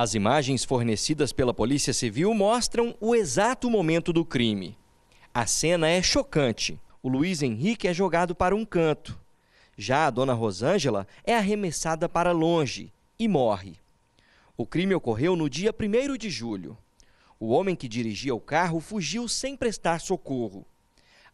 As imagens fornecidas pela Polícia Civil mostram o exato momento do crime. A cena é chocante. O Luiz Henrique é jogado para um canto. Já a dona Rosângela é arremessada para longe e morre. O crime ocorreu no dia 1 de julho. O homem que dirigia o carro fugiu sem prestar socorro.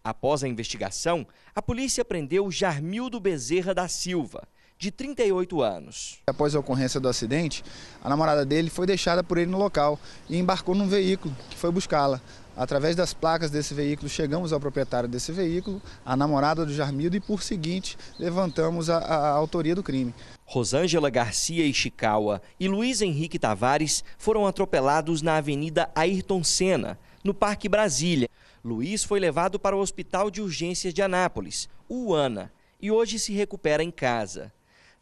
Após a investigação, a polícia prendeu Jarmildo Bezerra da Silva, de 38 anos. Após a ocorrência do acidente, a namorada dele foi deixada por ele no local e embarcou num veículo que foi buscá-la. Através das placas desse veículo, chegamos ao proprietário desse veículo, a namorada do Jarmildo, e por seguinte, levantamos a, a, a autoria do crime. Rosângela Garcia Ishikawa e Luiz Henrique Tavares foram atropelados na Avenida Ayrton Senna, no Parque Brasília. Luiz foi levado para o Hospital de Urgências de Anápolis, UANA, e hoje se recupera em casa.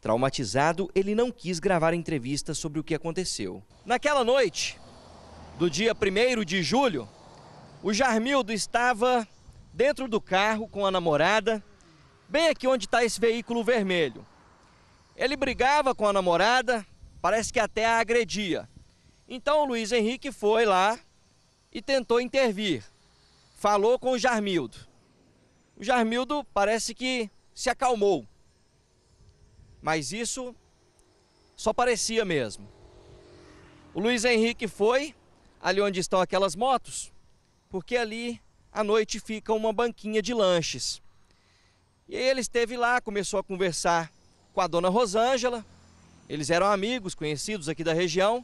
Traumatizado, ele não quis gravar entrevista sobre o que aconteceu. Naquela noite do dia 1 de julho, o Jarmildo estava dentro do carro com a namorada, bem aqui onde está esse veículo vermelho. Ele brigava com a namorada, parece que até a agredia. Então o Luiz Henrique foi lá e tentou intervir. Falou com o Jarmildo. O Jarmildo parece que se acalmou. Mas isso só parecia mesmo. O Luiz Henrique foi ali onde estão aquelas motos, porque ali à noite fica uma banquinha de lanches. E ele esteve lá, começou a conversar com a dona Rosângela. Eles eram amigos, conhecidos aqui da região.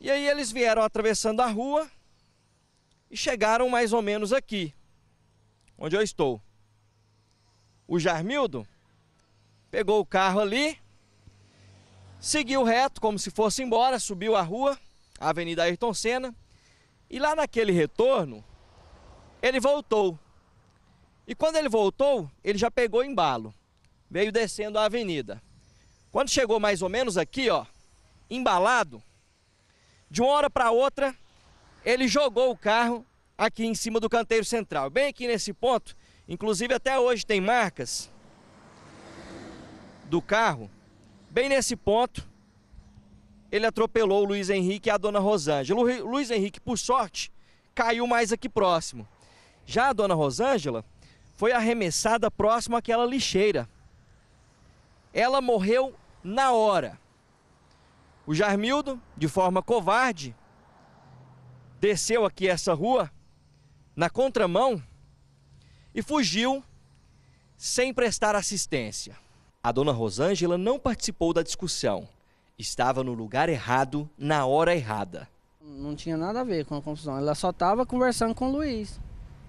E aí eles vieram atravessando a rua e chegaram mais ou menos aqui, onde eu estou. O Jarmildo pegou o carro ali, seguiu reto como se fosse embora, subiu a rua, a Avenida Ayrton Senna, e lá naquele retorno, ele voltou. E quando ele voltou, ele já pegou embalo, veio descendo a avenida. Quando chegou mais ou menos aqui, ó, embalado, de uma hora para outra, ele jogou o carro aqui em cima do canteiro central, bem aqui nesse ponto. Inclusive até hoje tem marcas do carro, bem nesse ponto, ele atropelou o Luiz Henrique e a dona Rosângela. O Luiz Henrique, por sorte, caiu mais aqui próximo. Já a dona Rosângela foi arremessada próximo àquela lixeira. Ela morreu na hora. O Jarmildo, de forma covarde, desceu aqui essa rua na contramão e fugiu sem prestar assistência. A dona Rosângela não participou da discussão. Estava no lugar errado, na hora errada. Não tinha nada a ver com a confusão. Ela só estava conversando com o Luiz.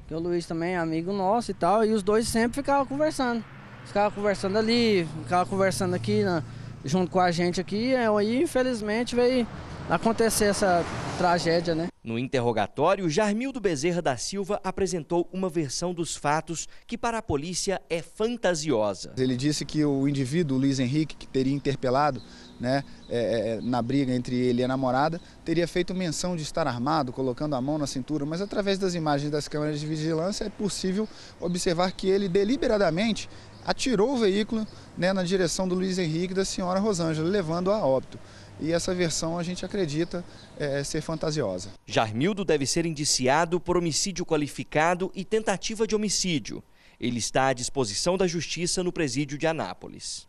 Que o Luiz também é amigo nosso e tal. E os dois sempre ficavam conversando. Ficavam conversando ali, ficavam conversando aqui, né, junto com a gente aqui. É, e aí, infelizmente, veio acontecer essa tragédia, né? No interrogatório, Jarmildo Bezerra da Silva apresentou uma versão dos fatos que para a polícia é fantasiosa. Ele disse que o indivíduo, Luiz Henrique, que teria interpelado né, é, é, é, na briga entre ele e a namorada, teria feito menção de estar armado, colocando a mão na cintura, mas através das imagens das câmeras de vigilância é possível observar que ele deliberadamente atirou o veículo né, na direção do Luiz Henrique e da senhora Rosângela, levando-a a óbito e essa versão a gente acredita é, é, ser fantasiosa. Jarmildo deve ser indiciado por homicídio qualificado e tentativa de homicídio. Ele está à disposição da Justiça no presídio de Anápolis.